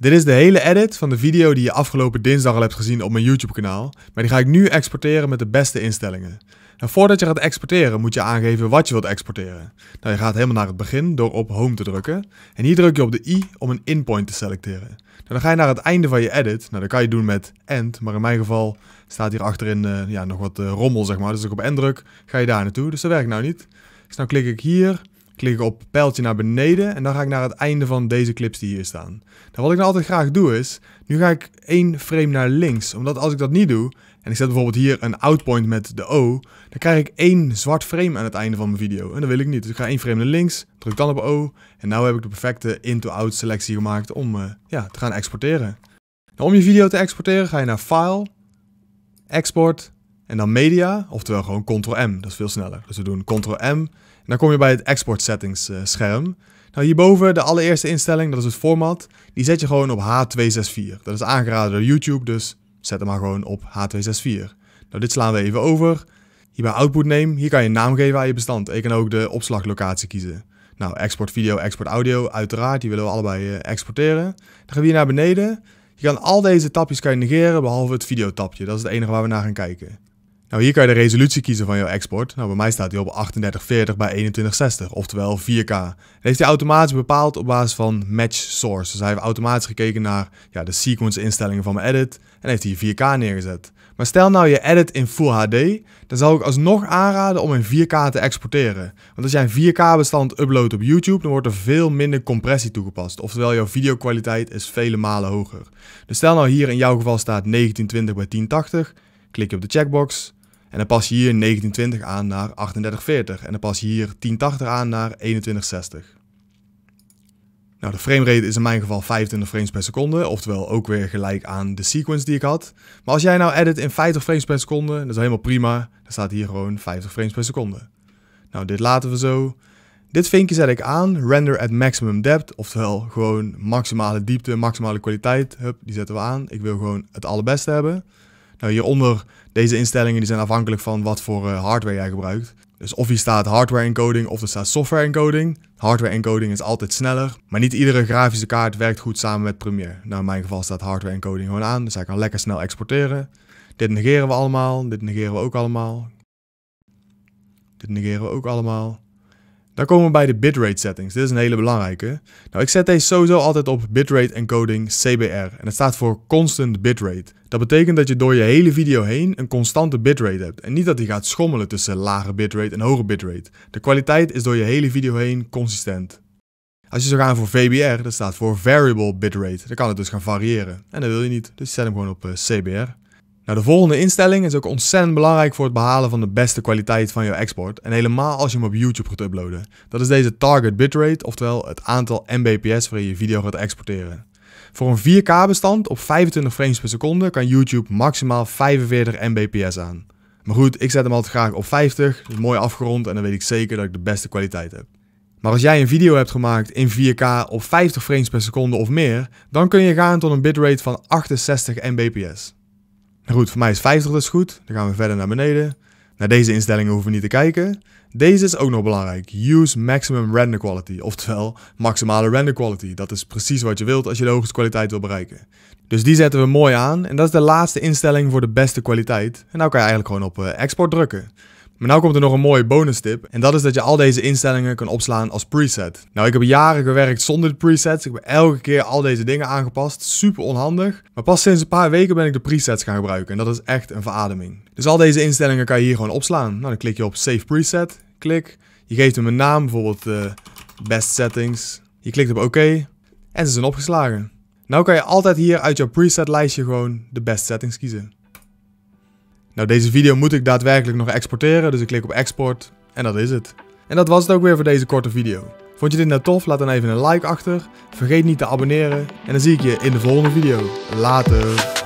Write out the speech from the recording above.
Dit is de hele edit van de video die je afgelopen dinsdag al hebt gezien op mijn YouTube kanaal, maar die ga ik nu exporteren met de beste instellingen. voordat je gaat exporteren moet je aangeven wat je wilt exporteren. Nou, je gaat helemaal naar het begin door op Home te drukken en hier druk je op de i om een endpoint te selecteren. Nou, dan ga je naar het einde van je edit, nou, dat kan je doen met end, maar in mijn geval staat hier achterin eh, ja, nog wat eh, rommel zeg maar, dus als ik op end druk ga je daar naartoe, dus dat werkt nou niet. Dus nou klik ik hier klik ik op pijltje naar beneden en dan ga ik naar het einde van deze clips die hier staan. Nou, wat ik nou altijd graag doe is, nu ga ik één frame naar links, omdat als ik dat niet doe, en ik zet bijvoorbeeld hier een outpoint met de O, dan krijg ik één zwart frame aan het einde van mijn video. En dat wil ik niet, dus ik ga één frame naar links, druk dan op O, en nu heb ik de perfecte in-to-out selectie gemaakt om eh, ja, te gaan exporteren. Nou, om je video te exporteren ga je naar File, Export, en dan media, oftewel gewoon Ctrl-M, dat is veel sneller. Dus we doen Ctrl-M dan kom je bij het export settings eh, scherm. Nou, hierboven de allereerste instelling, dat is het format. Die zet je gewoon op H264. Dat is aangeraden door YouTube, dus zet hem maar gewoon op H264. Nou, dit slaan we even over. Hier bij output name, hier kan je een naam geven aan je bestand. Ik kan ook de opslaglocatie kiezen. Nou, export video, export audio, uiteraard, die willen we allebei eh, exporteren. Dan gaan we hier naar beneden. Je kan al deze tapjes kan je negeren, behalve het videotapje. Dat is het enige waar we naar gaan kijken. Nou, hier kan je de resolutie kiezen van jouw export. Nou, bij mij staat die op 3840 bij 2160, oftewel 4K. Dat heeft hij automatisch bepaald op basis van match source. Dus hij heeft automatisch gekeken naar ja, de sequence instellingen van mijn edit en heeft hier 4K neergezet. Maar stel nou je edit in Full HD, dan zou ik alsnog aanraden om in 4K te exporteren. Want als jij een 4K bestand uploadt op YouTube, dan wordt er veel minder compressie toegepast. Oftewel, jouw videokwaliteit is vele malen hoger. Dus stel nou hier in jouw geval staat 1920 bij 1080, klik je op de checkbox en dan pas je hier 1920 aan naar 3840. En dan pas je hier 1080 aan naar 2160. Nou, de framerate is in mijn geval 25 frames per seconde, oftewel ook weer gelijk aan de sequence die ik had. Maar als jij nou edit in 50 frames per seconde, dat is helemaal prima. Dan staat hier gewoon 50 frames per seconde. Nou, dit laten we zo. Dit vinkje zet ik aan, render at maximum depth, oftewel gewoon maximale diepte, maximale kwaliteit. Hup, die zetten we aan. Ik wil gewoon het allerbeste hebben. Nou, eh, hieronder, deze instellingen die zijn afhankelijk van wat voor eh, hardware jij gebruikt. Dus of hier staat hardware encoding of er staat software encoding. Hardware encoding is altijd sneller, maar niet iedere grafische kaart werkt goed samen met Premiere. Nou, in mijn geval staat hardware encoding gewoon aan, dus hij kan lekker snel exporteren. Dit negeren we allemaal, dit negeren we ook allemaal. Dit negeren we ook allemaal. Dan komen we bij de bitrate settings. Dit is een hele belangrijke. Nou, ik zet deze sowieso altijd op bitrate encoding CBR. En dat staat voor constant bitrate. Dat betekent dat je door je hele video heen een constante bitrate hebt. En niet dat die gaat schommelen tussen lage bitrate en hoge bitrate. De kwaliteit is door je hele video heen consistent. Als je zou gaan voor VBR, dat staat voor Variable Bitrate. Dan kan het dus gaan variëren. En dat wil je niet, dus zet hem gewoon op eh, CBR. Nou, de volgende instelling is ook ontzettend belangrijk voor het behalen van de beste kwaliteit van je export en helemaal als je hem op YouTube gaat uploaden. Dat is deze target bitrate, oftewel het aantal mbps waarin je video gaat exporteren. Voor een 4K bestand op 25 frames per seconde kan YouTube maximaal 45 mbps aan. Maar goed, ik zet hem altijd graag op 50, dus mooi afgerond en dan weet ik zeker dat ik de beste kwaliteit heb. Maar als jij een video hebt gemaakt in 4K op 50 frames per seconde of meer, dan kun je gaan tot een bitrate van 68 mbps. Nou goed, voor mij is 50 dus goed. Dan gaan we verder naar beneden. Naar deze instellingen hoeven we niet te kijken. Deze is ook nog belangrijk. Use maximum render quality, oftewel maximale render quality. Dat is precies wat je wilt als je de hoogste kwaliteit wil bereiken. Dus die zetten we mooi aan en dat is de laatste instelling voor de beste kwaliteit. En nou kan je eigenlijk gewoon op eh, export drukken. Maar nu komt er nog een mooie bonus tip. En dat is dat je al deze instellingen kan opslaan als preset. Nou, ik heb jaren gewerkt zonder de presets. Ik heb elke keer al deze dingen aangepast. Super onhandig. Maar pas sinds een paar weken ben ik de presets gaan gebruiken. En dat is echt een verademing. Dus al deze instellingen kan je hier gewoon opslaan. Nou, dan klik je op Save Preset. Klik. Je geeft hem een naam, bijvoorbeeld uh, Best Settings. Je klikt op OK. En ze zijn opgeslagen. Nou kan je altijd hier uit jouw preset lijstje gewoon de best settings kiezen. Nou, deze video moet ik daadwerkelijk nog exporteren, dus ik klik op export en dat is het. En dat was het ook weer voor deze korte video. Vond je dit nou tof? Laat dan even een like achter. Vergeet niet te abonneren en dan zie ik je in de volgende video. Later!